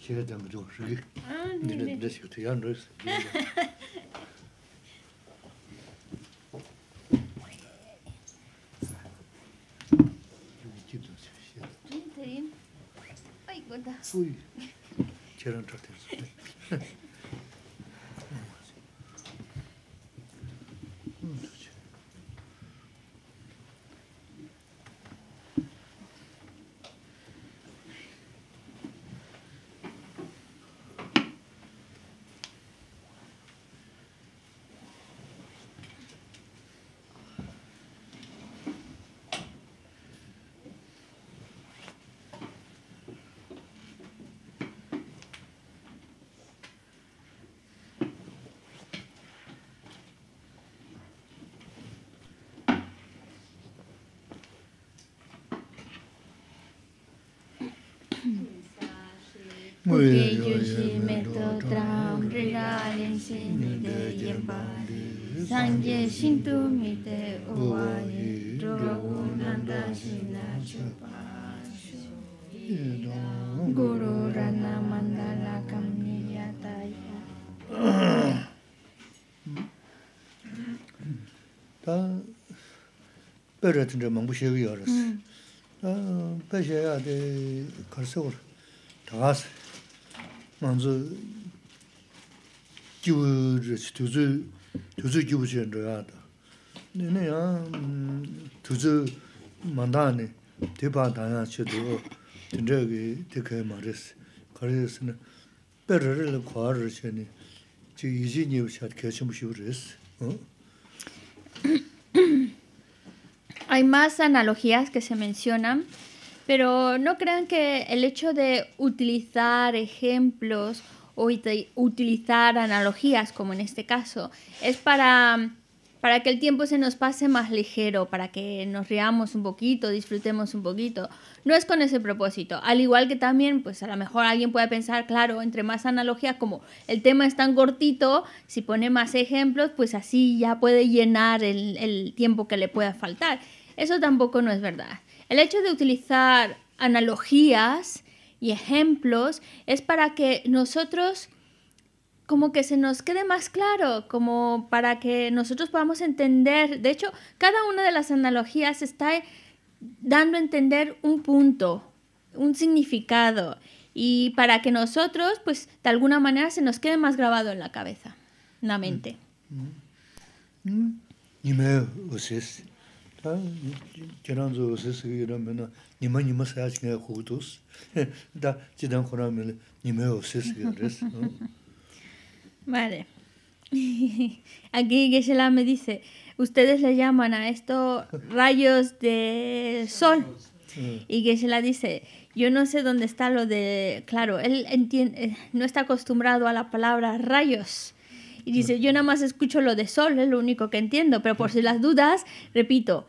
现在咱们就是给，你这你这小腿上这是。ཁྱི ཕྱད མམ གསི ཁྱི ཕྱི ཁྱི ཁྱི ཁྱི ཁྱི ཁྱི ཁྱི ཁྱི ཁྱི ཁྱི ཁྱི ཁྱི ཁྱི ཁྱི Porque yo me to tram rira en sin de yemba Sangye shintu mi te owae Drogo nanda shina chupa Guru rana mandala kam niyataya Ta Pera tindra mangbu shevi yoros Ta pesha ya de 먼저 규즈 스투즈 두즈 규즈 연도야다. 네네야. 두즈 만다네. 대바 다야 쳇도 되게 말했어. 거래스네. 베르를 거를 쳇네. 지 유진이 없샷 개심없이 그랬어. 어? Hay más analogías que se mencionan Pero no crean que el hecho de utilizar ejemplos o utilizar analogías, como en este caso, es para, que el tiempo se nos pase más ligero, para que nos riamos un poquito, disfrutemos un poquito. No es con ese propósito. Al igual que también, pues a lo mejor alguien puede pensar, claro, entre más analogías, como el tema es tan cortito, si pone más ejemplos, pues así ya puede llenar el, el tiempo que le pueda faltar. Eso tampoco no es verdad. El hecho de utilizar analogías y ejemplos es para que nosotros como que se nos quede más claro, como para que nosotros podamos entender. De hecho, cada una de las analogías está dando a entender un punto, un significado, y para que nosotros, pues, de alguna manera se nos quede más grabado en la cabeza, en la mm. mente. Mm. Mm. Y pues, Vale. Aquí Geshe-la me dice, ustedes le llaman a esto rayos de sol. Y Geshe-la dice, yo no sé dónde está lo de, claro, él eh, no está acostumbrado a la palabra rayos. Y dice, yo nada más escucho lo de sol, es lo único que entiendo, pero por si las dudas, repito,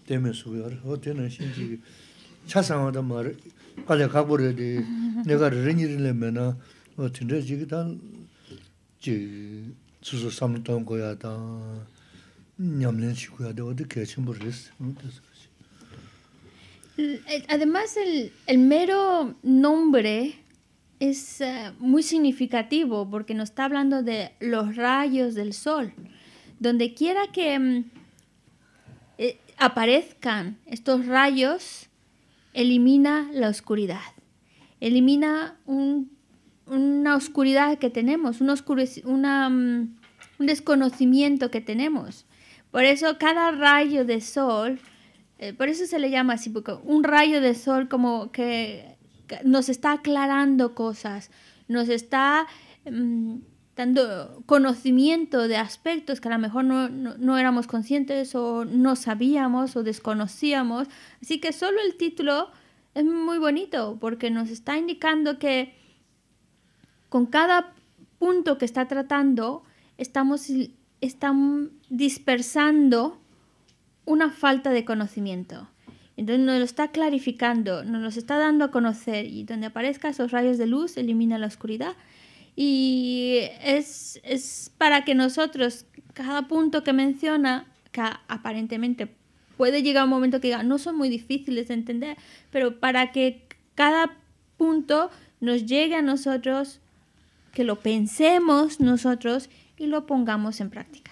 Además, el, mero nombre es eh, muy significativo porque nos está hablando de los rayos del sol. Donde quiera que, mm, aparezcan estos rayos, elimina la oscuridad. Elimina una oscuridad que tenemos, una, mm, un desconocimiento que tenemos. Por eso cada rayo de sol, eh, por eso se le llama así, porque un rayo de sol como que, nos está aclarando cosas, nos está... Mm, dando conocimiento de aspectos que a lo mejor no, no, éramos conscientes o no sabíamos o desconocíamos. Así que solo el título es muy bonito porque nos está indicando que con cada punto que está tratando estamos, estamos dispersando una falta de conocimiento. Entonces nos lo está clarificando, nos lo está dando a conocer y donde aparezcan esos rayos de luz, elimina la oscuridad y es, para que nosotros, cada punto que menciona, que aparentemente puede llegar un momento que diga, no son muy difíciles de entender, pero para que cada punto nos llegue a nosotros, que lo pensemos nosotros y lo pongamos en práctica.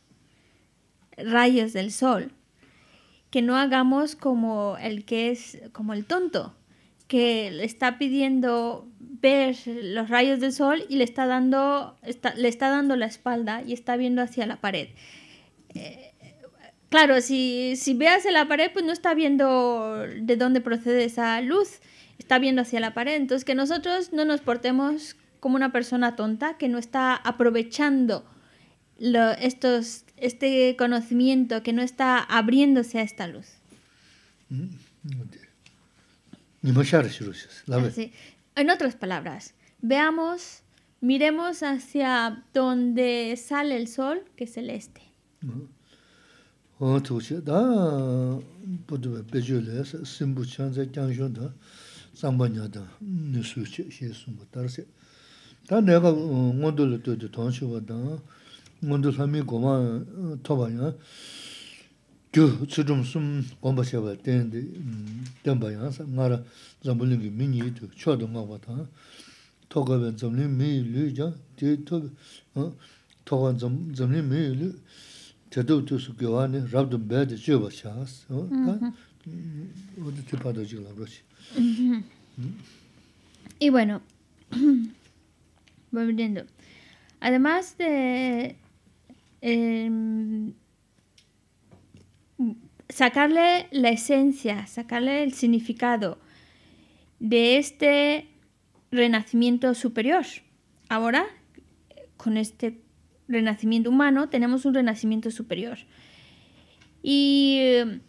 rayos del sol. Que no hagamos como el que es como el tonto, que le está pidiendo ver los rayos del sol y le está dando, le está dando la espalda y está viendo hacia la pared. Eh, claro, si, si ve hacia la pared, pues no está viendo de dónde procede esa luz, está viendo hacia la pared. Entonces, que nosotros no nos portemos como una persona tonta que no está aprovechando estos este conocimiento que no está abriéndose a esta luz. en otras palabras, veamos, miremos hacia donde sale el sol, que es el este ngondu sami goma toba ya gyu tsudum sum gomba sheba tendi tenba ya nga zambulingi mingi itu chodo nga wata toga ben zamlin mi lu ja di toga toga zamlin mi lu tedo tu su gyawa ni rabdum bedi sheba shas odo tipado jigla brochi y bueno volviendo Además de Em, sacarle la esencia, sacarle el significado de este renacimiento superior. Ahora, con este renacimiento humano, tenemos un renacimiento superior. Y em,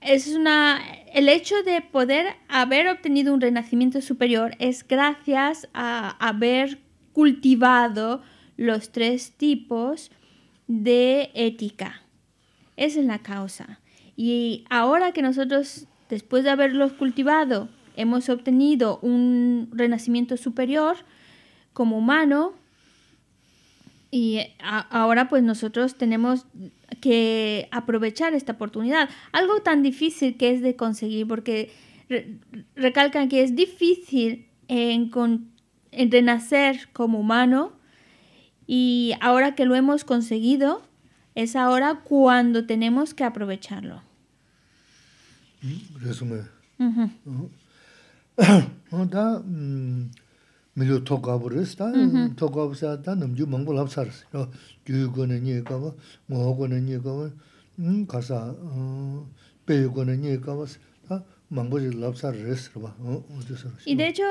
es una, el hecho de poder haber obtenido un renacimiento superior es gracias a haber cultivado los tres tipos de ética. Esa es la causa. Y ahora que nosotros, después de haberlos cultivado, hemos obtenido un renacimiento superior como humano, y ahora pues nosotros tenemos que aprovechar esta oportunidad. Algo tan difícil que es de conseguir, porque recalcan que es difícil en renacer como humano y ahora que lo hemos conseguido, es ahora cuando tenemos que aprovecharlo. Y de uh. hecho,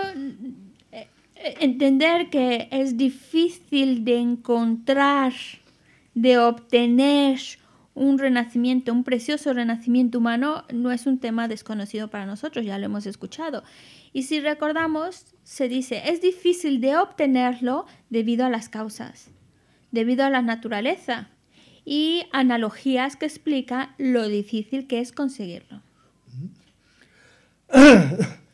entender que es difícil de encontrar, de obtener un renacimiento, un precioso renacimiento humano, no es un tema desconocido para nosotros, ya lo hemos escuchado. Y si recordamos, se dice, es difícil de obtenerlo debido a las causas, debido a la naturaleza y analogías que explica lo difícil que es conseguirlo.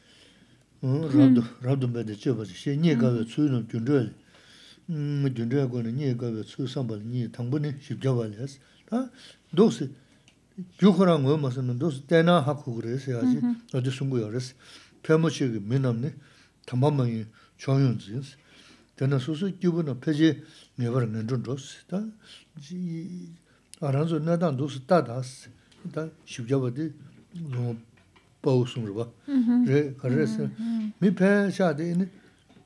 rabdu, rabdu mbade chebaze, xe nye gawe tsui nung dundruwa li, dundruwa mm, gwaani nye gawe tsui sambali, nye tangbu ni shibjaba li yas, ta, doksi, gyukura ngo masi nung mm-hmm. ya res, pema chege minam na bau sung rwa, re kare se. Mi pe sha 담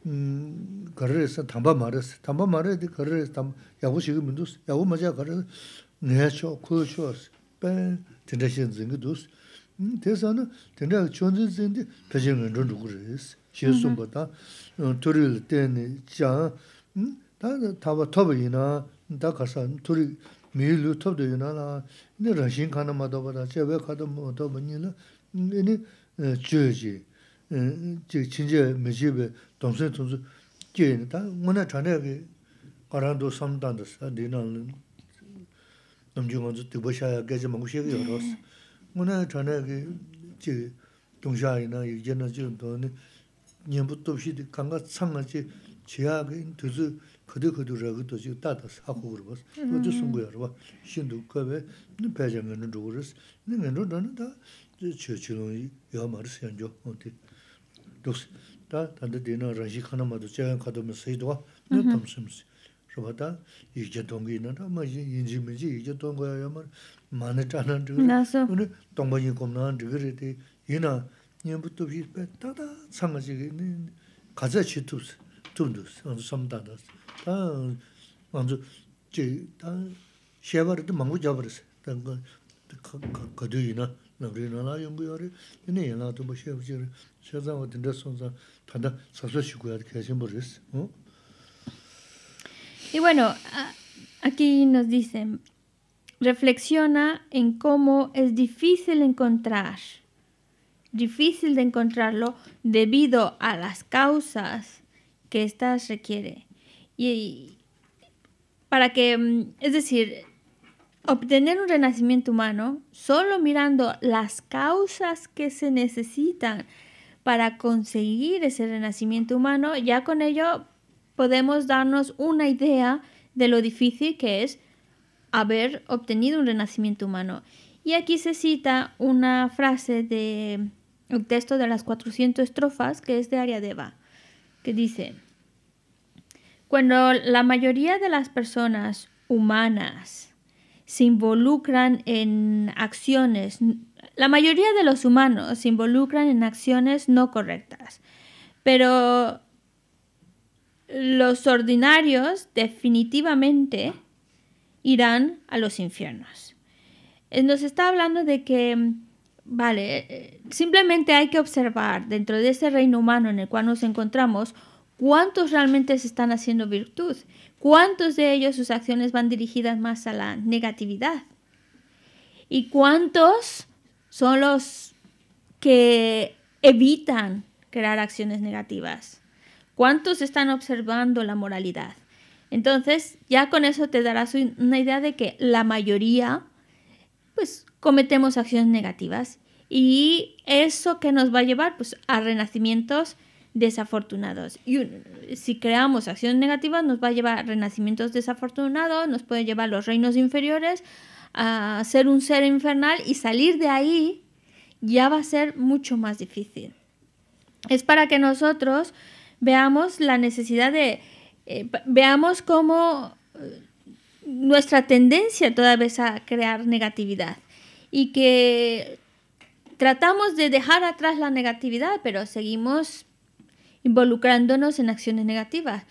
ini kare se tamba ma re se, tamba ma re de kare se tamba, yawu shiga mi dus, yawu ma ja kare se, nga ini chö 저 진짜 chinche me chi be tongsen tongsu kye ini, ta ngona chane ki karangdo samdanda sa, di na namchi ngonzo 좀 shaya gaya mangu shegi yo rosa. Ngona chane ki chi tongsha ina, yi jena chi yonto, nyembu topshi di kanga chio chio nung yuwa maris yan jo, on ti. Duks, ta tanda di na rangshi khana ma tu chayan khato ma sayi duwa, na tam sims. Rupa ta, ikja tongi ina ta, ma inji minji ikja tongi ya yuwa maris, ma na chanan tukiri. Na so. Uni, tongba yin Y bueno, aquí nos dicen, reflexiona en cómo es difícil encontrar, difícil de encontrarlo debido a las causas que éstas requiere. Y para que, mm, es decir, Obtener un renacimiento humano solo mirando las causas que se necesitan para conseguir ese renacimiento humano, ya con ello podemos darnos una idea de lo difícil que es haber obtenido un renacimiento humano. Y aquí se cita una frase de un texto de las 400 estrofas que es de Ariadeva, que dice, cuando la mayoría de las personas humanas se involucran en acciones, la mayoría de los humanos se involucran en acciones no correctas, pero los ordinarios definitivamente irán a los infiernos. Eh, nos está hablando de que, vale, eh, eh, simplemente hay que observar dentro de ese reino humano en el cual nos encontramos cuántos realmente se están haciendo virtud ¿Cuántos de ellos sus acciones van dirigidas más a la negatividad? ¿Y cuántos son los que evitan crear acciones negativas? ¿Cuántos están observando la moralidad? Entonces, ya con eso te darás una idea de que la mayoría, pues, cometemos acciones negativas. Y eso que nos va a llevar, pues, a renacimientos desafortunados. Y si creamos acciones negativas nos va a llevar a renacimientos desafortunados, nos puede llevar a los reinos inferiores, a ser un ser infernal y salir de ahí ya va a ser mucho más difícil. Es para que nosotros veamos la necesidad de, eh, veamos cómo eh, nuestra tendencia todavía es a crear negatividad y que tratamos de dejar atrás la negatividad, pero seguimos involucrándonos en acciones negativas.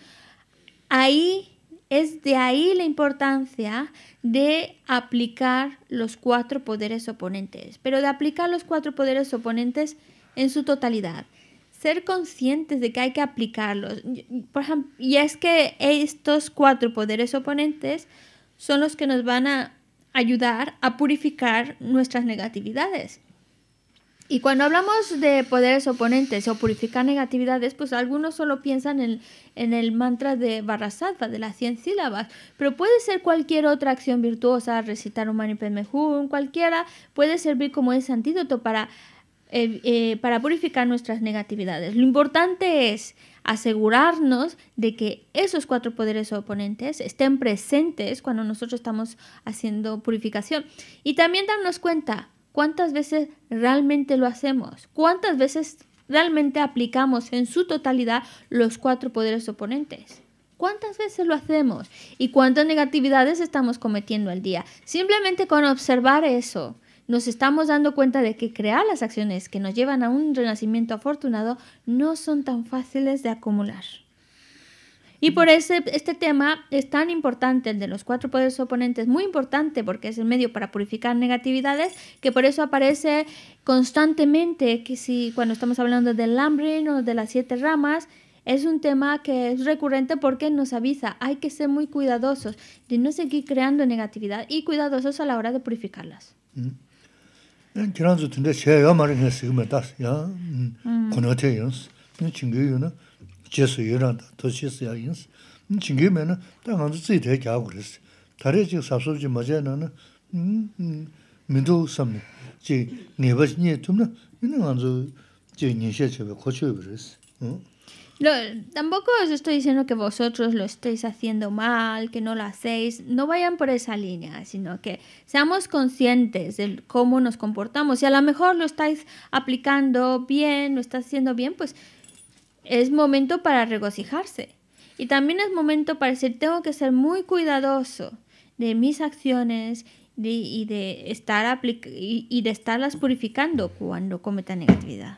Ahí es de ahí la importancia de aplicar los cuatro poderes oponentes, pero de aplicar los cuatro poderes oponentes en su totalidad. Ser conscientes de que hay que aplicarlos. y es que estos cuatro poderes oponentes son los que nos van a ayudar a purificar nuestras negatividades. Y cuando hablamos de poderes oponentes o purificar negatividades, pues algunos solo piensan en, el mantra de Barrasattva, de las 100 sílabas, pero puede ser cualquier otra acción virtuosa, recitar un Mani cualquiera, puede servir como ese antídoto para, eh, eh, para purificar nuestras negatividades. Lo importante es asegurarnos de que esos cuatro poderes oponentes estén presentes cuando nosotros estamos haciendo purificación. Y también darnos cuenta ¿Cuántas veces realmente lo hacemos? ¿Cuántas veces realmente aplicamos en su totalidad los cuatro poderes oponentes? ¿Cuántas veces lo hacemos? ¿Y cuántas negatividades estamos cometiendo al día? Simplemente con observar eso, nos estamos dando cuenta de que crear las acciones que nos llevan a un renacimiento afortunado no son tan fáciles de acumular. Y por ese, este tema es tan importante, el de los cuatro poderes oponentes, muy importante porque es el medio para purificar negatividades, que por eso aparece constantemente, que si cuando estamos hablando del Lambrin o de las siete ramas, es un tema que es recurrente porque nos avisa, hay que ser muy cuidadosos de no seguir creando negatividad y cuidadosos a la hora de purificarlas tampoco os estoy diciendo que vosotros lo estéis haciendo mal, que no lo hacéis, no vayan por esa línea, sino que seamos conscientes de cómo nos comportamos. Si a lo mejor lo estáis aplicando bien, lo estáis haciendo bien, pues es momento para regocijarse. Y también es momento para decir, tengo que ser muy cuidadoso de mis acciones y, de estar y, y, de estarlas purificando cuando cometa negatividad.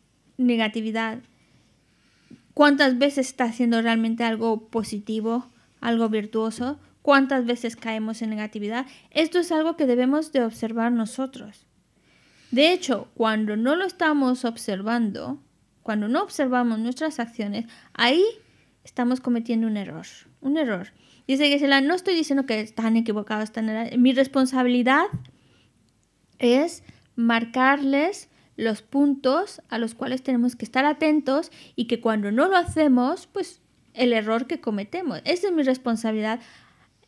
negatividad, cuántas veces está haciendo realmente algo positivo, algo virtuoso, cuántas veces caemos en negatividad. Esto es algo que debemos de observar nosotros. De hecho, cuando no lo estamos observando, cuando no observamos nuestras acciones, ahí estamos cometiendo un error, un error. Dice la no estoy diciendo que están equivocados, están... mi responsabilidad es marcarles los puntos a los cuales tenemos que estar atentos y que cuando no lo hacemos, pues el error que cometemos. Esa es mi responsabilidad,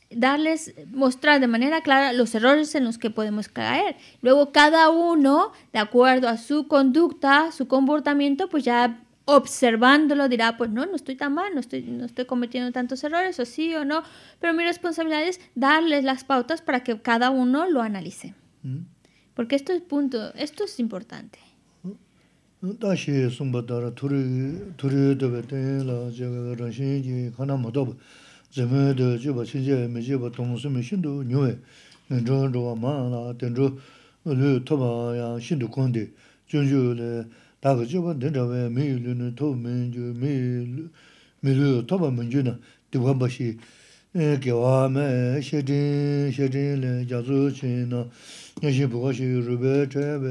darles, mostrar de manera clara los errores en los que podemos caer. Luego cada uno, de acuerdo a su conducta, su comportamiento, pues ya observándolo dirá, pues no, no estoy tan mal, no estoy, no estoy cometiendo tantos errores, o sí o no, pero mi responsabilidad es darles las pautas para que cada uno lo analice. Mm. Porque esto es punto, esto es importante. ā kiawā mē shē tīṃ, shē tīṃ lē jā sū chē nā, nyā shē bhūgā shē rūbē tam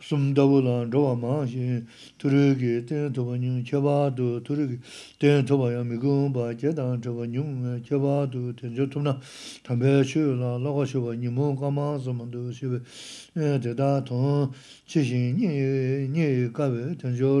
sumdhavu lan java mangshin turi ki ten toba nyung cheba du, turi ki ten toba yami gungpa che dan choba nyung cheba du, ten jo tumna tambe shi laga shi wa nyumukha eh, mangsa ten da tong chi nye, nye ten jo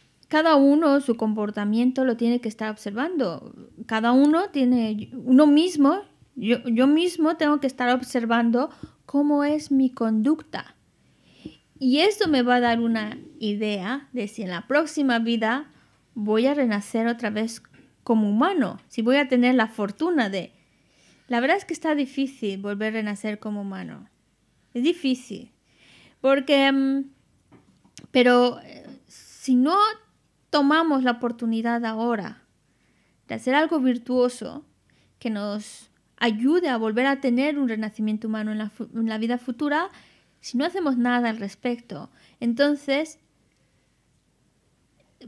cada uno su comportamiento lo tiene que estar observando. Cada uno tiene, uno mismo, yo, mismo tengo que estar observando cómo es mi conducta. Y esto me va a dar una idea de si en la próxima vida voy a renacer otra vez como humano, si voy a tener la fortuna de... La verdad es que está difícil volver a renacer como humano. Es difícil. Porque... Mm, pero eh, si no tomamos la oportunidad ahora de hacer algo virtuoso que nos ayude a volver a tener un renacimiento humano en la, vida futura, si no hacemos nada al respecto, entonces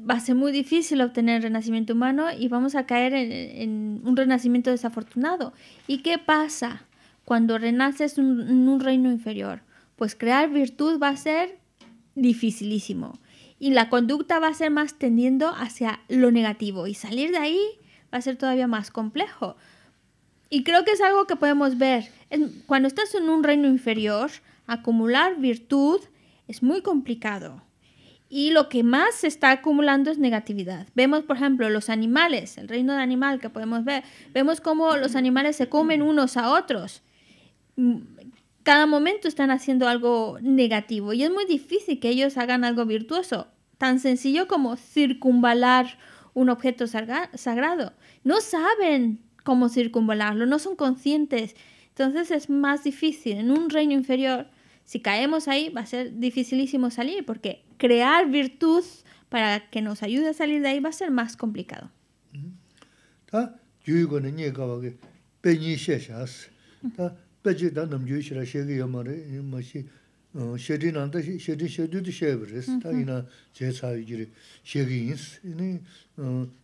va a ser muy difícil obtener el renacimiento humano y vamos a caer en, un renacimiento desafortunado. ¿Y qué pasa cuando renaces en un reino inferior? Pues crear virtud va a ser dificilísimo y la conducta va a ser más tendiendo hacia lo negativo y salir de ahí va a ser todavía más complejo. Y creo que es algo que podemos ver. Cuando estás en un reino inferior, acumular virtud es muy complicado. Y lo que más se está acumulando es negatividad. Vemos, por ejemplo, los animales, el reino de animal que podemos ver. Vemos cómo los animales se comen unos a otros. Mm, cada momento están haciendo algo negativo y es muy difícil que ellos hagan algo virtuoso tan sencillo como circunvalar un objeto sagrado. No saben cómo circunvalarlo, no son conscientes. Entonces es más difícil. En un reino inferior, si caemos ahí, va a ser dificilísimo salir, porque crear virtud para que nos ayude a salir de ahí va a ser más complicado. Mm-hmm shedi nanda shedi shedi di shebiris, ta ina ze tsayi jiri shegi ins, ini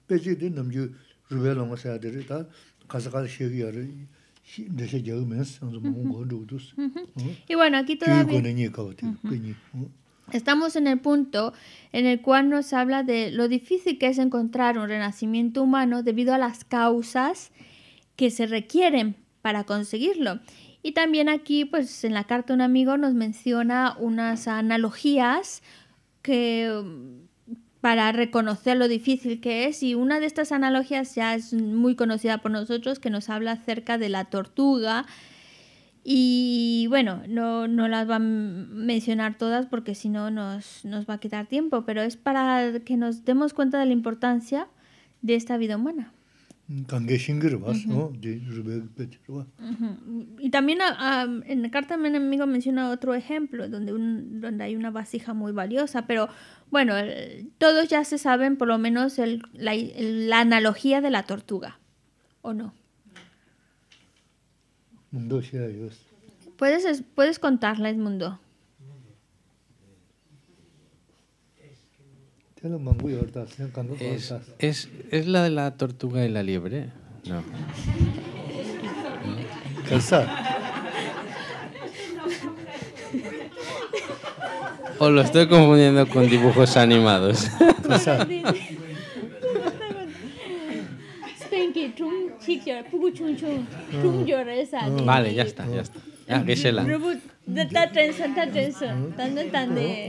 pechi e, di namju rube longa sayadiri, ta kasakal shegi yari deshe jagi mens, anzu mungu gondu udus. Y bueno, aquí todavía... Estamos en el punto en el cual nos habla de lo difícil que es encontrar un renacimiento humano debido a las causas que se requieren para conseguirlo. Y también aquí, pues en la carta un amigo nos menciona unas analogías que mm, para reconocer lo difícil que es y una de estas analogías ya es muy conocida por nosotros que nos habla acerca de la tortuga y bueno, no, las va a mencionar todas porque si no nos, nos va a quitar tiempo, pero es para que nos demos cuenta de la importancia de esta vida humana. Y también ah, ah, en la carta mi enemigo menciona otro ejemplo donde, un, donde hay una vasija muy valiosa, pero bueno, todos ya se saben por lo menos el, la, analogía de la tortuga, ¿o no? Mundo ¿Puedes, puedes contarla, mundo. Es, es, la de la tortuga y la liebre. No. O lo estoy confundiendo con dibujos animados. Vale, ya está, ya está. Ah, que es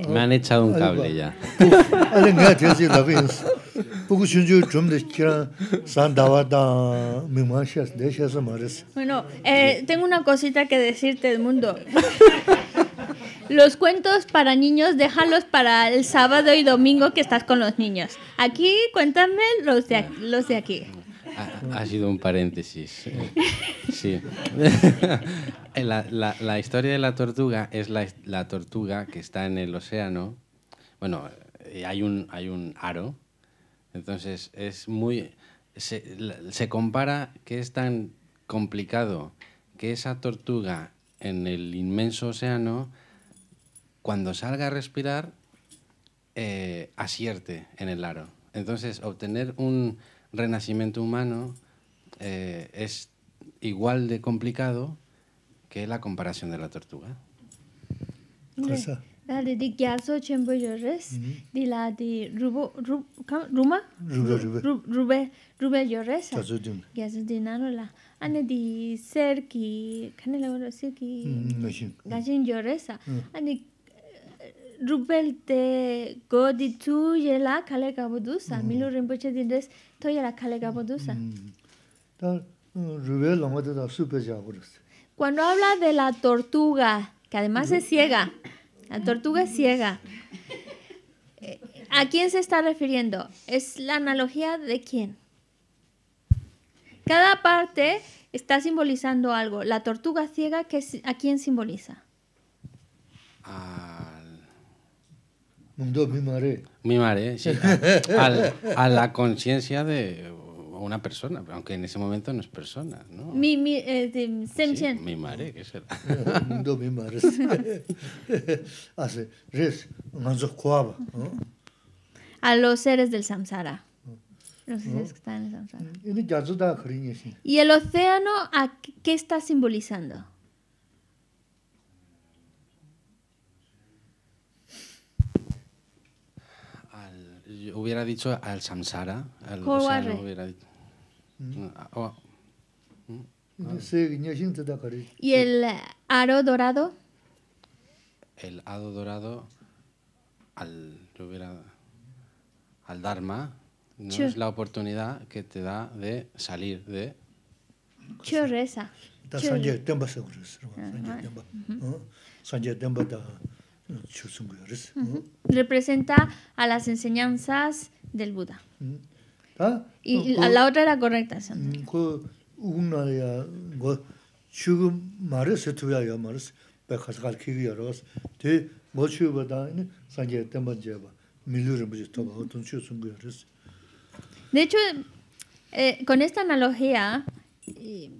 Me han echado un cable ya. Bueno, eh, tengo una cosita que decirte el mundo. Los cuentos para niños déjalos para el sábado y domingo que estás con los niños. Aquí cuéntame los de, los de aquí. Ah, ah, ah. ha, sido un paréntesis. Sí. La, historia de la tortuga es la, tortuga que está en el océano. Bueno, eh, hay un, hay un aro. Entonces, es muy. Se, compara que es tan complicado que esa tortuga en el inmenso océano, cuando salga a respirar, eh, asierte en el aro. Entonces, obtener un, renacimiento humano eh, es igual de complicado que la comparación de la tortuga. Cosa. Dale de gyaso chembo yores, de la de rubo, ruma? Rube, rube. Rube yores. Gyaso din. Gyaso din la. Ane de ser ki, kane la wano ser ki. Ane rubel yela yela rubel cuando habla de la tortuga que además es ciega la tortuga es ciega ¿A quién se está refiriendo? ¿Es la analogía de quién? Cada parte está simbolizando algo. La tortuga ciega, ¿a quién simboliza? Ah. Mundo Mi madre, sí. A, a, a la conciencia de una persona, aunque en ese momento no es persona, ¿no? Mi, mi, eh, de, sem ¿qué será? Mundo madre. Hace, res, ¿no? A los seres del samsara. Los seres que están en el samsara. Y el océano, ¿a qué está simbolizando? Yo hubiera dicho al samsara. Al gusano, hubiera dicho. Mm. Ah, oh. mm, mm, ¿Y el aro dorado? El aro dorado al, yo hubiera, al dharma. ¿no? Es la oportunidad que te da de salir de... Chorreza. Churresa. Churresa. Representa a las enseñanzas del Buda. Ah, y la, la otra era correcta. De hecho, eh, con esta analogía eh,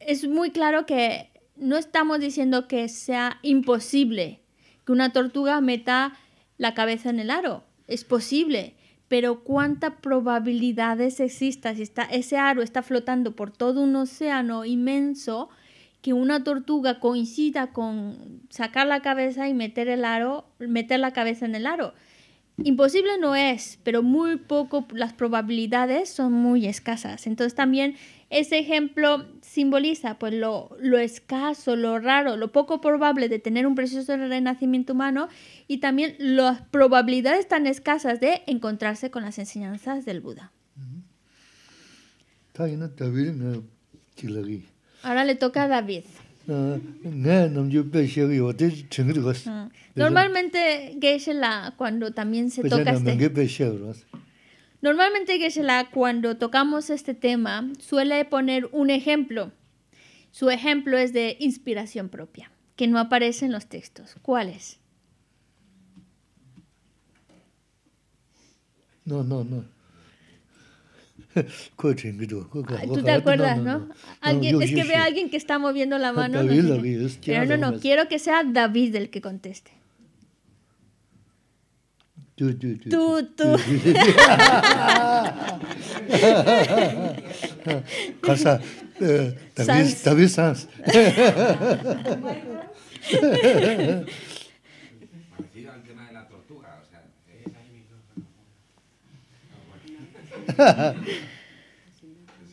es muy claro que no estamos diciendo que sea imposible que una tortuga meta la cabeza en el aro. Es posible, pero cuántas probabilidades exista si está, ese aro está flotando por todo un océano inmenso que una tortuga coincida con sacar la cabeza y meter el aro, meter la cabeza en el aro. Imposible no es, pero muy poco, las probabilidades son muy escasas. Entonces también ese ejemplo simboliza pues lo, lo, escaso, lo raro, lo poco probable de tener un precioso renacimiento humano y también las probabilidades tan escasas de encontrarse con las enseñanzas del Buda. Ahora le toca a David. Ah, Normalmente la cuando también se pues toca este... Normalmente cuando tocamos este tema suele poner un ejemplo. Su ejemplo es de inspiración propia, que no aparece en los textos. ¿Cuál es? No, no, no. Ah, tú te acuerdas, ¿no? no, es que ve a alguien que está moviendo la ah, mano. Pero no, no, quiero que sea David el que conteste. Tú, tú, tú. Tú, tú. Parecido al tema de la tortuga, o sea. Es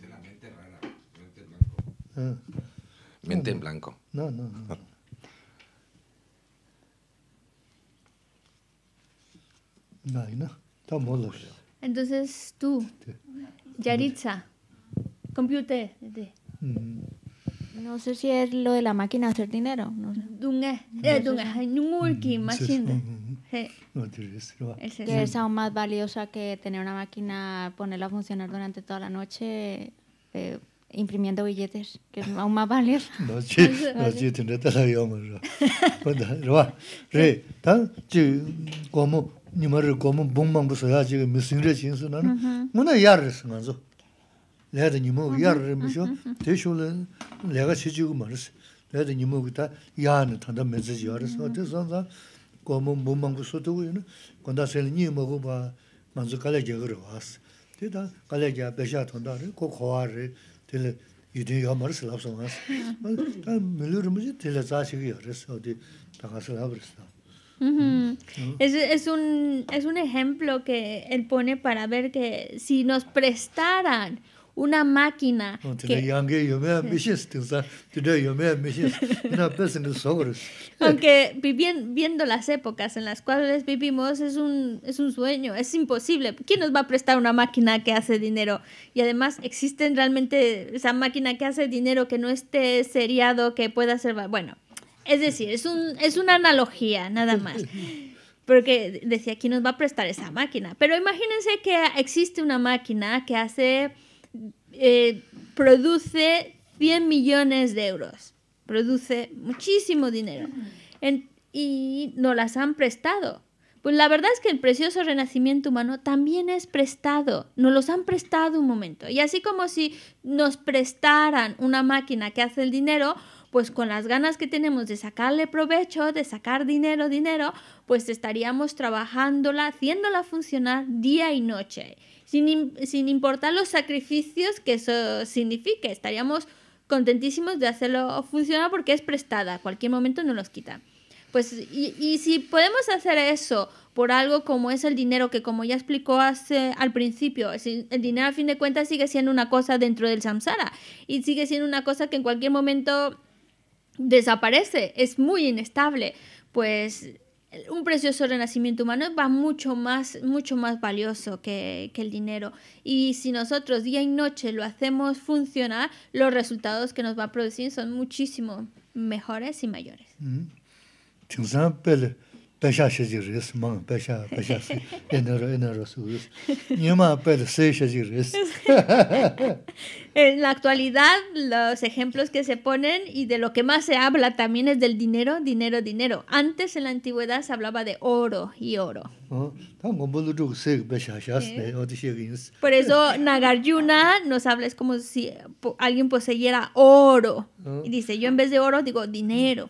la mente rara, mente en blanco. Ah. Mente en blanco. No, no, no. Entonces tú, Yaritza, Compute. Mm. No sé si es lo de la máquina hacer dinero. No sé. es aún más valiosa que tener una máquina, ponerla a funcionar durante toda la noche eh, imprimiendo billetes, que es aún más valiosa. nimari gomu bumbang bu soya chiga misingri chinsu nana, muna 내가 니모 Laya nimu gu yarri misho, te shule laya chichigu maris. Laya nimu gu ta yaani tanda mezichi yarris. Ote sanza gomu bumbang bu sotu gu yana, gonda sali nimu gu ba manzu kalya jagri waas. Te ta kalya jaya besha ko yudin es, un, es un ejemplo que él pone para ver que si nos prestaran una máquina. aunque viendo las épocas en las cuales vivimos es un, es un sueño, es imposible. ¿Quién nos va a prestar una máquina que hace dinero? Y además existen realmente esa máquina que hace dinero que no esté seriado, que pueda ser... Bueno, es decir, es, una analogía nada más. Porque decía, ¿quién nos va a prestar esa máquina? Pero imagínense que existe una máquina que hace, eh, produce 100 millones de euros, produce muchísimo dinero y no las han prestado. Pues la verdad es que el precioso renacimiento humano también es prestado, nos los han prestado un momento. Y así como si nos prestaran una máquina que hace el dinero, pues con las ganas que tenemos de sacarle provecho, de sacar dinero, dinero, pues estaríamos trabajándola, haciéndola funcionar día y noche, sin, importar los sacrificios que eso signifique, estaríamos contentísimos de hacerlo funcionar porque es prestada, cualquier momento nos los Pues, y, si podemos hacer eso por algo como es el dinero, que como ya explicó hace, al principio, el dinero a fin de cuentas sigue siendo una cosa dentro del samsara y sigue siendo una cosa que en cualquier momento desaparece, es muy inestable, pues un precioso renacimiento humano va mucho más, mucho más valioso que, el dinero. Y si nosotros día y noche lo hacemos funcionar, los resultados que nos va a producir son muchísimo mejores y mayores. Mm-hmm. En la actualidad, los ejemplos que se ponen y de lo que más se habla también es del dinero, dinero, dinero. Antes, en la antigüedad, se hablaba de oro y oro. Por eso, Nagarjuna nos habla, es como si alguien poseyera oro. Y dice, yo en vez de oro digo dinero.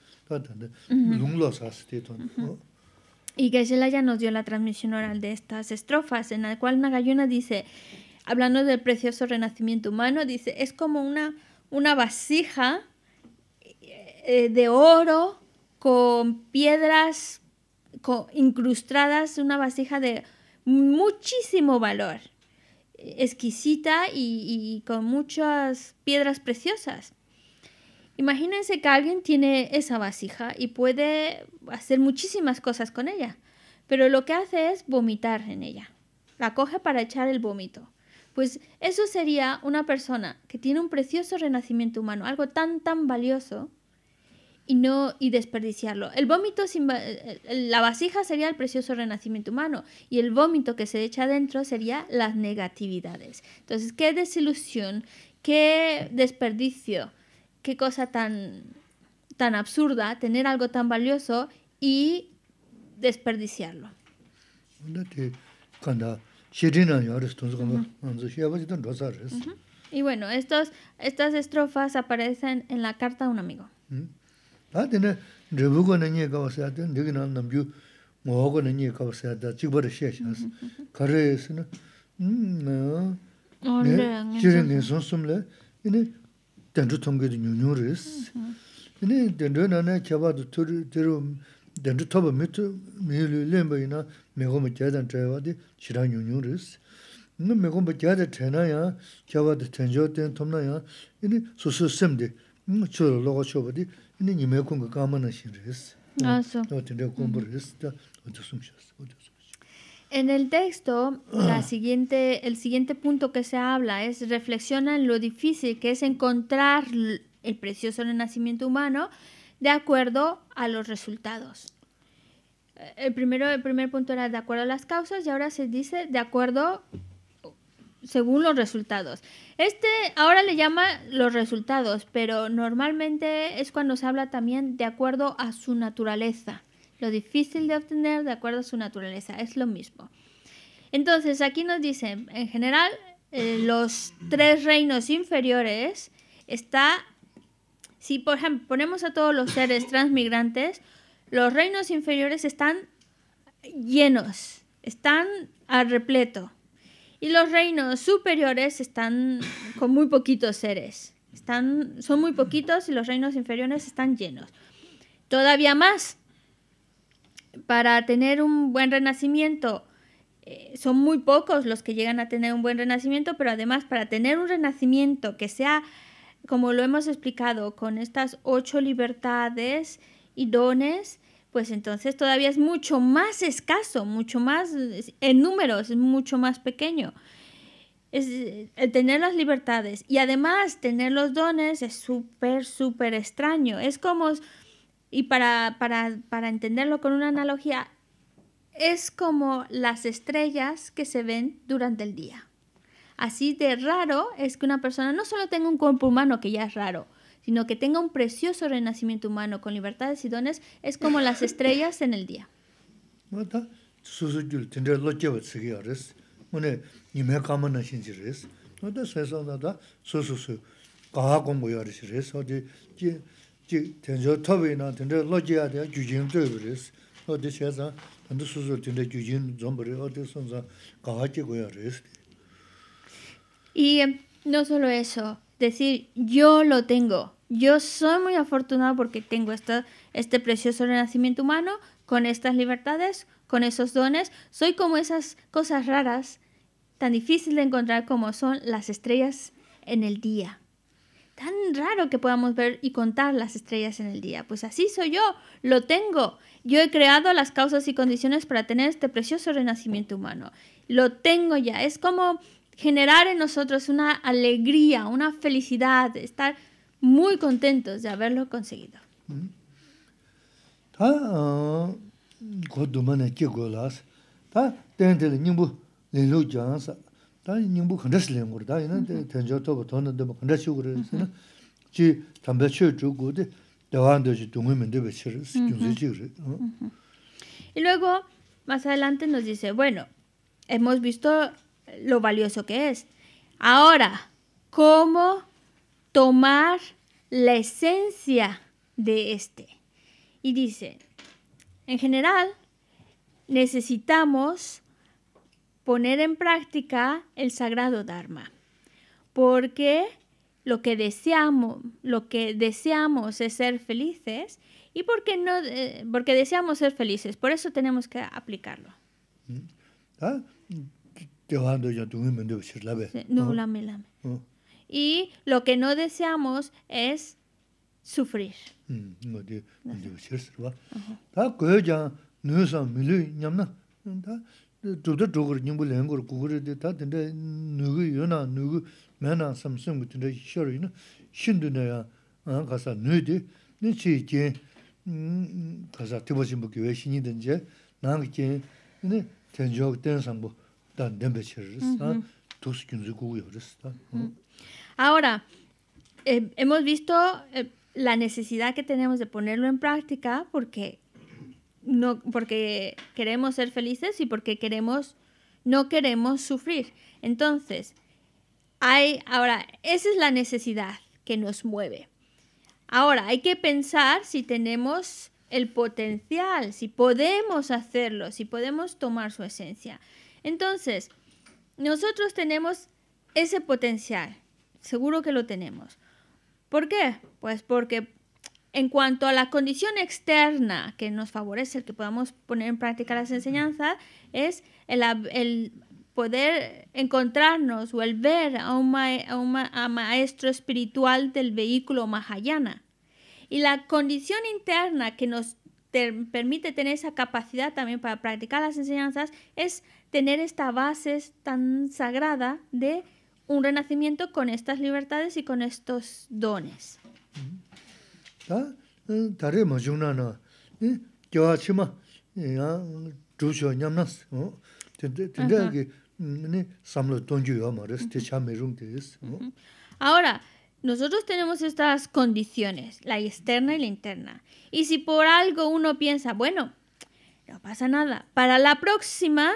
Y Gaisela ya nos dio la transmisión oral de estas estrofas, en la cual Nagayuna dice, hablando del precioso renacimiento humano, dice, es como una, una vasija eh, eh, de oro con piedras incrustadas, una vasija de muchísimo valor, exquisita y con muchas piedras preciosas. Imagínense que alguien tiene esa vasija y puede hacer muchísimas cosas con ella, pero lo que hace es vomitar en ella. La coge para echar el vómito. Pues eso sería una persona que tiene un precioso renacimiento humano, algo tan tan valioso y no y desperdiciarlo. El vómito eh, la vasija sería el precioso renacimiento humano y el vómito que se echa adentro sería las negatividades. Entonces, qué desilusión, qué desperdicio qué cosa tan, tan absurda tener algo tan valioso y desperdiciarlo. Y bueno, estos, estas estrofas aparecen en la carta a un amigo. dendru tongge di nyung nyung riz. Ini dendru nana kiawa du turi, diru dendru toba mitu, miyulu lenba ina megoma gyadan chaywa di shirang nyung nyung riz. Ini megoma gyada chayna ya, kiawa di tenjo ten tomna ya, choba di, kama na riz. riz, En el texto, la siguiente, el siguiente punto que se habla es reflexiona en lo difícil que es encontrar el precioso renacimiento humano de acuerdo a los resultados. Eh, el, primero, el primer punto era de acuerdo a las causas y ahora se dice de acuerdo según los resultados. Este ahora le llama los resultados, pero normalmente es cuando se habla también de acuerdo a su naturaleza lo difícil de obtener de acuerdo a su naturaleza. Es lo mismo. Entonces, aquí nos dicen, en general, eh, los tres reinos inferiores está, si por ejemplo ponemos a todos los seres transmigrantes, los reinos inferiores están llenos, están al repleto. Y los reinos superiores están con muy poquitos seres. Están, son muy poquitos y los reinos inferiores están llenos. Todavía más, para tener un buen renacimiento, eh, son muy pocos los que llegan a tener un buen renacimiento, pero además para tener un renacimiento que sea, como lo hemos explicado, con estas ocho libertades y dones, pues entonces todavía es mucho más escaso, mucho más, en números es mucho más pequeño. tener las libertades y además tener los dones es súper, súper extraño. Es como y para, para, para entenderlo con una analogía, es como las estrellas que se ven durante el día. Así de raro es que una persona no solo tenga un cuerpo humano, que ya es raro, sino que tenga un precioso renacimiento humano con libertades y dones, es como las estrellas en el día. Y no solo eso, decir yo lo tengo. Yo soy muy afortunado porque tengo esta, este precioso renacimiento humano, con estas libertades, con esos dones. Soy como esas cosas raras, tan difíciles de encontrar como son las estrellas en el día tan raro que podamos ver y contar las estrellas en el día. Pues así soy yo, lo tengo. Yo he creado las causas y condiciones para tener este precioso renacimiento humano. Lo tengo ya. Es como generar en nosotros una alegría, una felicidad, estar muy contentos de haberlo conseguido. Mm. Ah, y luego más adelante nos dice, bueno, hemos visto lo valioso que es. Ahora, ¿cómo tomar la esencia de este? Y dice, en general necesitamos poner en práctica el sagrado Dharma, porque lo que deseamos, lo que deseamos es ser felices y porque, no, eh, porque deseamos ser felices, por eso tenemos que aplicarlo. Y lo que no deseamos es sufrir. Mm, Ahora, eh, hemos visto eh, la necesidad que tenemos de ponerlo en práctica porque no porque queremos ser felices y porque queremos no queremos sufrir. Entonces, hay ahora esa es la necesidad que nos mueve. Ahora, hay que pensar si tenemos el potencial, si podemos hacerlo, si podemos tomar su esencia. Entonces, nosotros tenemos ese potencial, seguro que lo tenemos. ¿Por qué? Pues porque en cuanto a la condición externa que nos favorece el que podamos poner en práctica las enseñanzas, es el, poder encontrarnos o el ver a un, maestro espiritual del vehículo Mahayana. Y la condición interna que nos permite tener esa capacidad también para practicar las enseñanzas es tener esta base tan sagrada de un renacimiento con estas libertades y con estos dones. Ahora, nosotros tenemos estas condiciones, la externa y la interna. Y si por algo uno piensa, bueno, no pasa nada, para la próxima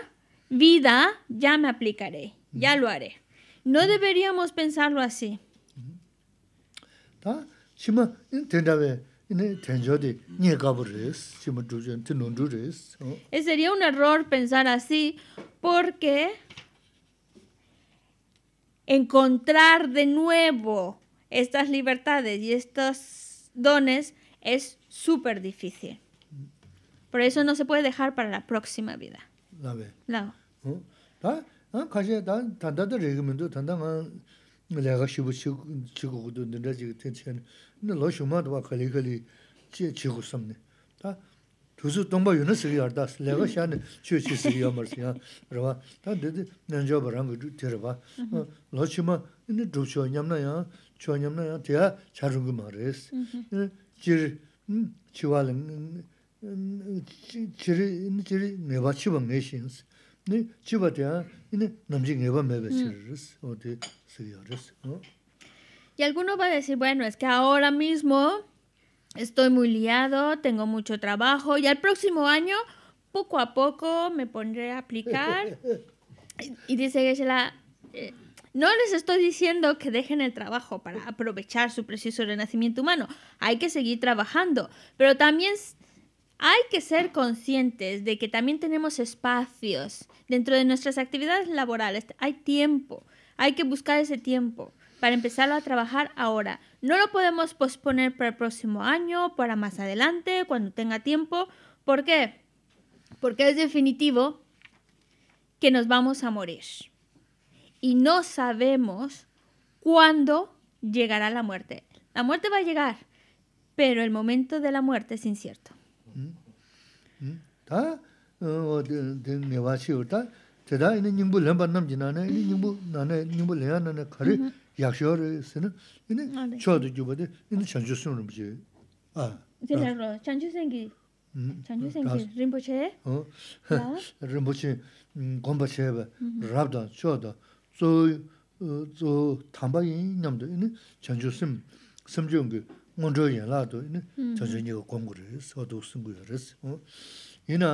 vida ya me aplicaré, ya mm. lo haré. No mm. deberíamos pensarlo así. Mm. ¿Está? Sería un error pensar así porque encontrar de nuevo estas libertades y estos dones es súper difícil. Por eso no se puede dejar para la próxima vida. 내가 shibu chīgu gu du nirā chīgu tēn chēni, nā lō shūmā dhwa khali khali chīgu samni. Tā tūsū tōngbā yu nā sīgī yār dās, lāyāgā shāni chīgu chī sīgī yā mar sīyā rāwa, tā dēdi nāñjā bā rāngu dhū 지 rāwa. Mm-hmm. Lō shūmā nā dhūb chua ñam nā yāng, chua ñam mm-hmm. nā Y alguno va a decir, bueno, es que ahora mismo estoy muy liado, tengo mucho trabajo y al próximo año, poco a poco, me pondré a aplicar. y dice que eh, no les estoy diciendo que dejen el trabajo para aprovechar su preciso renacimiento humano. Hay que seguir trabajando, pero también hay que ser conscientes de que también tenemos espacios dentro de nuestras actividades laborales. Hay tiempo hay que buscar ese tiempo para empezarlo a trabajar ahora. No lo podemos posponer para el próximo año, para más adelante, cuando tenga tiempo. ¿Por qué? Porque es definitivo que nos vamos a morir. Y no sabemos cuándo llegará la muerte. La muerte va a llegar, pero el momento de la muerte es incierto. Tidā ini nyingbū léngba nám jīnā nā, ini nyingbū nā nā, nyingbū léngba nā nā khari yākshīyā rī sīnā, ini chua 림보체 어 림보체 ini chan chūsīm rīmbū chē. Ā. Tidā rō, chan chūsīm kī, chan chūsīm kī, rīmbū chē. Ó, rīmbū chē, ngōmba chē bā,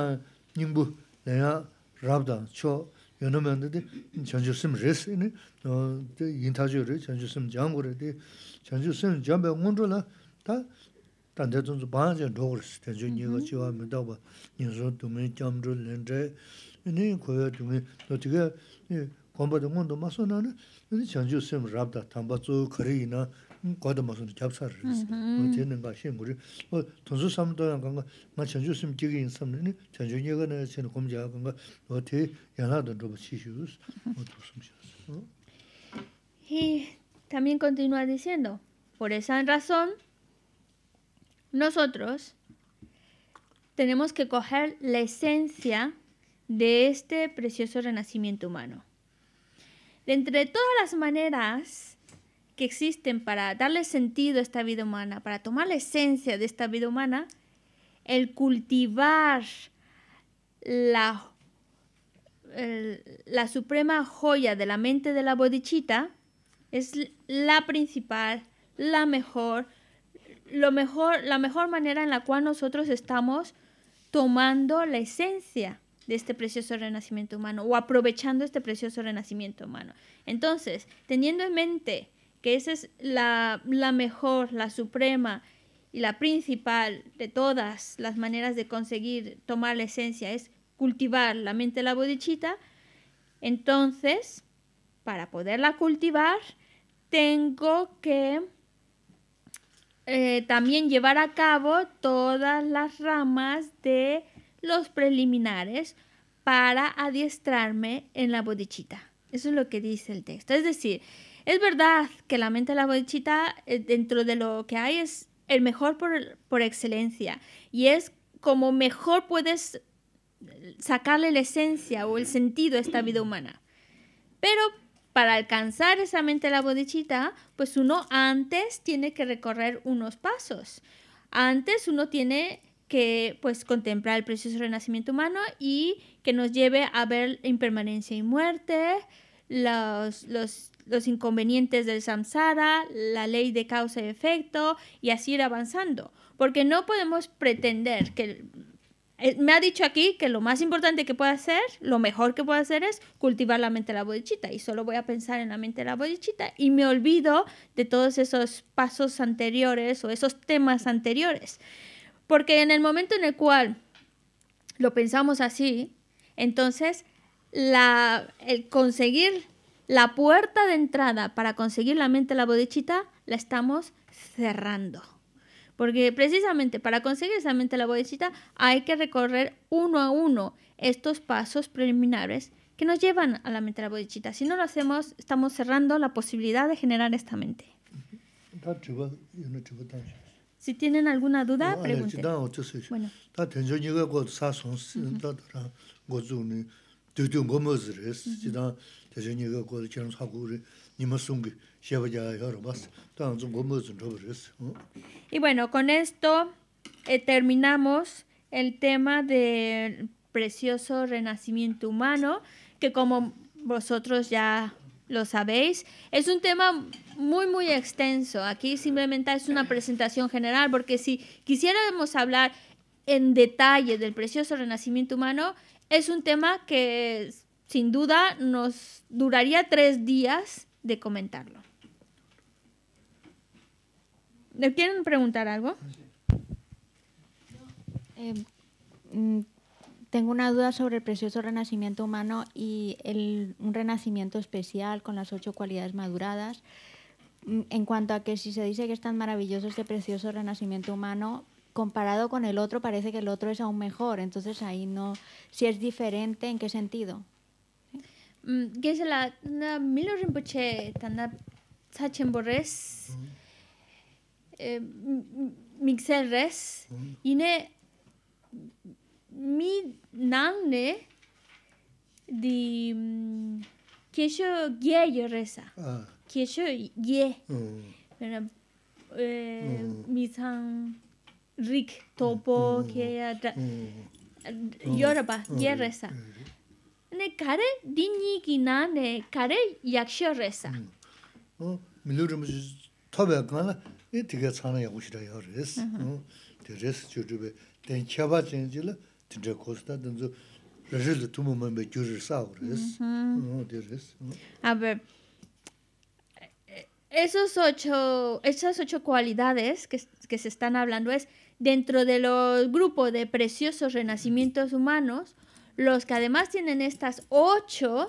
rāb ini rābdā, 초 yōnō miyānda di, chiāngchū sīm rīsīni, di yīntā chū rī, 다 sīm jiānggū rī, di chiāngchū sīm jiāngbā yōngdō rā, tā, tānday tōngzō bāñjā ndōg rīsī, chiāngchū yīgā chīwā miyā dāgbā, yīngsō Y también continúa diciendo, por esa razón, nosotros tenemos que coger la esencia de este precioso renacimiento humano. De entre todas las maneras que existen para darle sentido a esta vida humana, para tomar la esencia de esta vida humana, el cultivar la, la suprema joya de la mente de la bodichita es la principal, la mejor, lo mejor, la mejor manera en la cual nosotros estamos tomando la esencia de este precioso renacimiento humano o aprovechando este precioso renacimiento humano. Entonces, teniendo en mente que esa es la, mejor, la suprema y la principal de todas las maneras de conseguir tomar la esencia, es cultivar la mente de la bodichita, entonces, para poderla cultivar, tengo que eh, también llevar a cabo todas las ramas de los preliminares para adiestrarme en la bodichita. Eso es lo que dice el texto. Es decir, es verdad que la mente de la bochita, eh, dentro de lo que hay, es el mejor por, por excelencia. Y es como mejor puedes sacarle la esencia o el sentido a esta vida humana. Pero para alcanzar esa mente de la bodichita, pues uno antes tiene que recorrer unos pasos. Antes uno tiene que pues contemplar el precioso renacimiento humano y que nos lleve a ver impermanencia y muerte, los, los, inconvenientes del samsara, la ley de causa y efecto y así ir avanzando. Porque no podemos pretender que... Eh, me ha dicho aquí que lo más importante que pueda hacer, lo mejor que puedo hacer es cultivar la mente de la bodichita y solo voy a pensar en la mente de la bodichita y me olvido de todos esos pasos anteriores o esos temas anteriores. Porque en el momento en el cual lo pensamos así, entonces la, el conseguir la puerta de entrada para conseguir la mente, la bodichita, la estamos cerrando. Porque precisamente para conseguir esa mente, la bodichita, hay que recorrer uno a uno estos pasos preliminares que nos llevan a la mente, la bodichita. Si no lo hacemos, estamos cerrando la posibilidad de generar esta mente. Si tienen alguna duda, pregunten. Bueno. Y bueno, con esto eh, terminamos el tema del precioso renacimiento humano, que como vosotros ya lo sabéis, es un tema muy, muy extenso. Aquí simplemente es una presentación general, porque si quisiéramos hablar en detalle del precioso renacimiento humano, es un tema que sin duda nos duraría tres días de comentarlo. ¿Le quieren preguntar algo? Eh, mm, tengo una duda sobre el precioso renacimiento humano y un renacimiento especial con las ocho cualidades maduradas. Mm, en cuanto a que si se dice que es tan maravilloso este precioso renacimiento humano, comparado con el otro parece que el otro es aún mejor. Entonces ahí no, si es diferente, ¿en qué sentido? yo mm, la milo rinpoche, tanda sachen borres, eh, mixel res, ne mi nangne di mm, yo gye yo resa. Ah. Kesho mm. pero eh, Mi sang rik topo ke Europa ye resa ne kare dinni ki na ne kare yaksha resa o mm. mm. milurum tobe kana e tige chana ya ushira ya res de res chudube ten chaba chenjil de costa den zo rejil tumu membe gyurur sa res no de res a ver e, esos ocho, esas ocho cualidades que, que, se están hablando es Dentro de los grupos de preciosos renacimientos humanos, los que además tienen estas ocho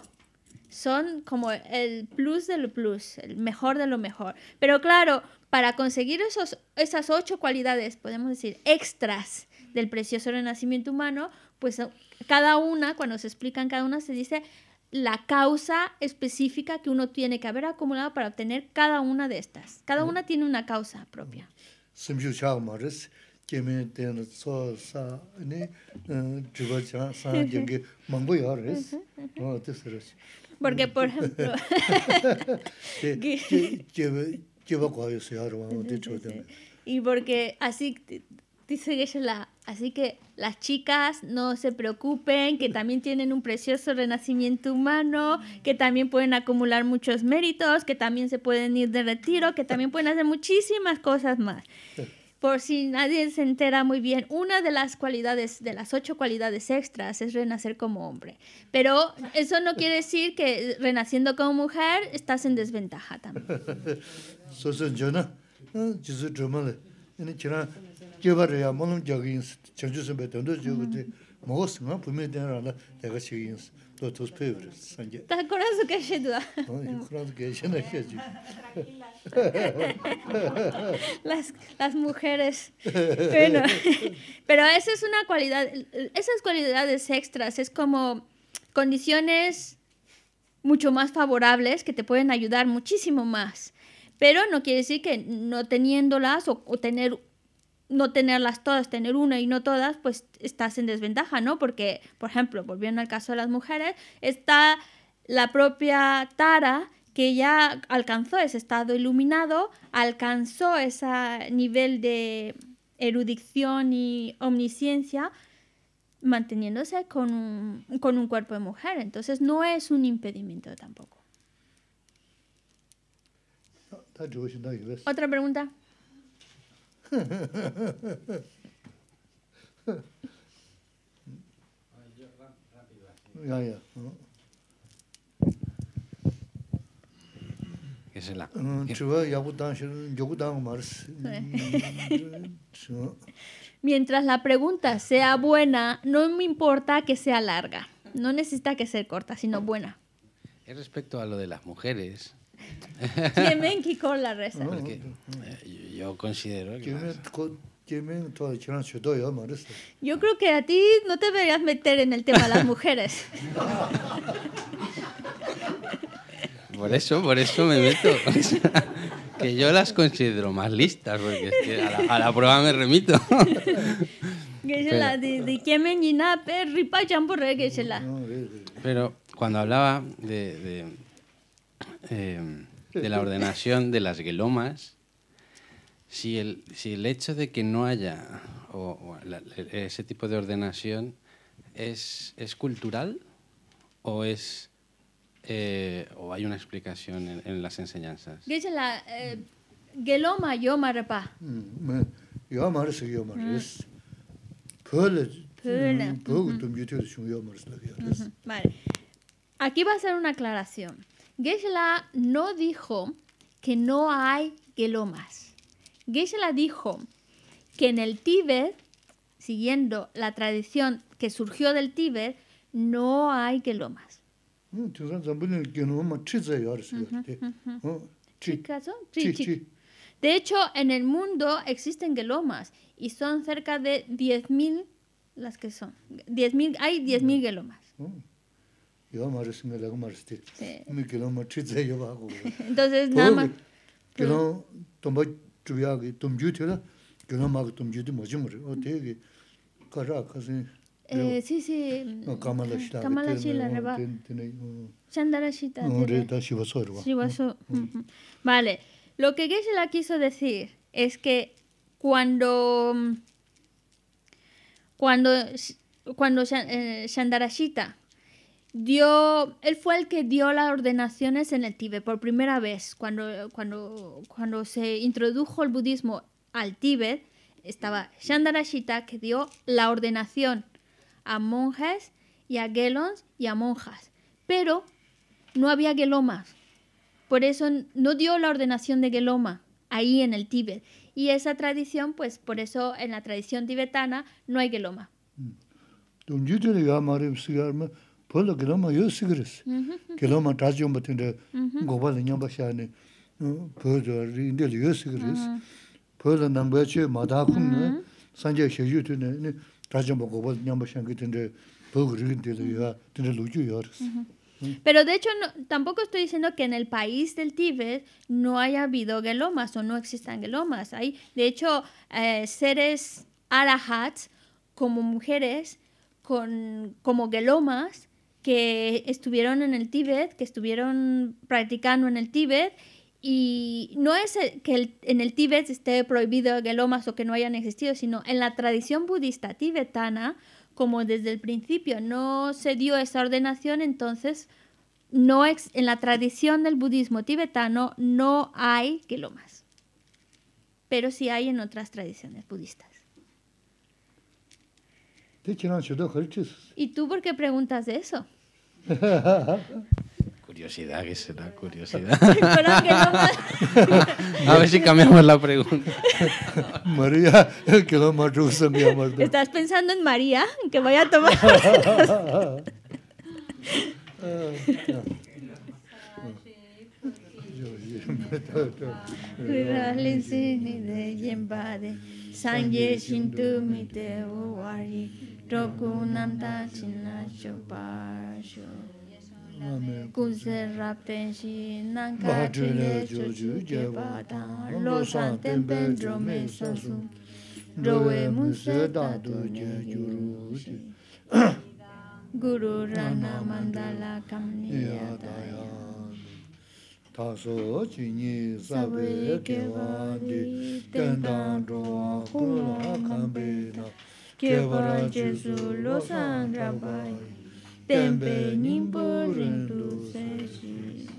son como el plus del plus, el mejor de lo mejor. Pero claro, para conseguir esos, esas ocho cualidades, podemos decir, extras del precioso renacimiento humano, pues eh, cada una, cuando se explican cada una, se dice la causa específica que uno tiene que haber acumulado para obtener cada una de estas. Cada una tiene una causa propia que me eh chan ah, porque por mm. ejemplo y porque así dice que la así que las chicas no se preocupen que también tienen un precioso renacimiento humano que también pueden acumular muchos méritos que también se pueden ir de retiro que también pueden hacer muchísimas cosas más por si nadie se entera muy bien, una de las cualidades, de las ocho cualidades extras es renacer como hombre. Pero eso no quiere decir que renaciendo como mujer estás en desventaja también. que Las, las mujeres. pero esa es una cualidad, esas cualidades extras es como condiciones mucho más favorables que te pueden ayudar muchísimo más. Pero no quiere decir que no teniéndolas o tener no tenerlas todas, tener una y no todas, pues estás en desventaja, ¿no? Porque, por ejemplo, volviendo al caso de las mujeres, está la propia Tara que ya alcanzó ese estado iluminado, alcanzó ese nivel de erudición y omnisciencia manteniéndose con un, con un cuerpo de mujer. Entonces no es un impedimento tampoco. Otra pregunta. Es Mientras la pregunta sea buena, no me importa que sea larga. No necesita que sea corta, sino buena. respecto a lo de las mujeres. ¿Quién con la reza. Eh, yo considero que... Yo creo que a ti no te deberías meter en el tema de las mujeres. Por eso, por eso me meto. que yo las considero más listas, porque a, la, prueba me remito. Que Pero cuando hablaba de, de, eh, de la ordenación de las guelomas, si el, si el hecho de que no haya o, o la, ese tipo de ordenación es, es cultural o es eh, o hay una explicación en, en las enseñanzas. Dice geloma yomarpa. Yomarse Yo Pöle. Pöle. Pöle tum yutu shun yomarse la eh, mm, mm. vida. Vale. Aquí va a ser una aclaración. Geshe-la no dijo que no hay gelomas. Geshe-la dijo que en el Tíbet, siguiendo la tradición que surgió del Tíbet, no hay que de hecho, en el mundo existen gelomas y son cerca de 10.000 las que son. 10.000, hay 10.000 mm. gelomas. Entonces, nada más chūyā kī tōmchū tī rā, gyōnā mā kī tōmchū tī mō o tē kī kā rā kā sī Sí, sí. Kamala Shita. Kamala Shita, reba. Chandara Shita. No, reta Shivaso, reba. Vale. Lo que Geshe-la quiso decir es que cuando cuando cuando Shandarashita dio, él fue el que dio las ordenaciones en el Tíbet por primera vez. Cuando, se introdujo el budismo al Tíbet, estaba Shandarashita que dio la ordenación a monjes y a gelons y a monjas. Pero no había gelomas. Por eso no dio la ordenación de geloma ahí en el Tíbet. Y esa tradición, pues por eso en la tradición tibetana no hay geloma. Mm pola kiloma yo sikiris. Mm-hmm, mm-hmm. Kiloma tajiyomba tinda mm-hmm. goba la nyamba xaani mm, pola rindili yo sikiris. Pola nambayachi madakum na sanjaya xeju tinda tajiyomba goba la nyamba xaani tinda pola rindili yo, tinda luju yo aris. Mm. Pero de hecho, no, tampoco estoy diciendo que en el país del Tíbet no haya habido gelomas o no existan gelomas. Hay, de hecho, eh, seres arahats como mujeres, con, como gelomas, que estuvieron en el Tíbet, que estuvieron practicando en el Tíbet. Y no es que en el Tíbet esté prohibido el gelomas o que no hayan existido, sino en la tradición budista tibetana, como desde el principio no se dio esa ordenación, entonces no en la tradición del budismo tibetano no hay gelomas, pero sí hay en otras tradiciones budistas. ¿Y tú por qué preguntas eso? curiosidad, que será curiosidad. a ver si cambiamos la pregunta. María, que lo ¿Estás pensando en María? Que vaya a tomar. Roku nam ta china chupa shu. Kunse chile chu chu je pa ta. Lo san ten pen mandala kam na. Kievaran Jesu losan rabai, tempe nimpur rindu seshi.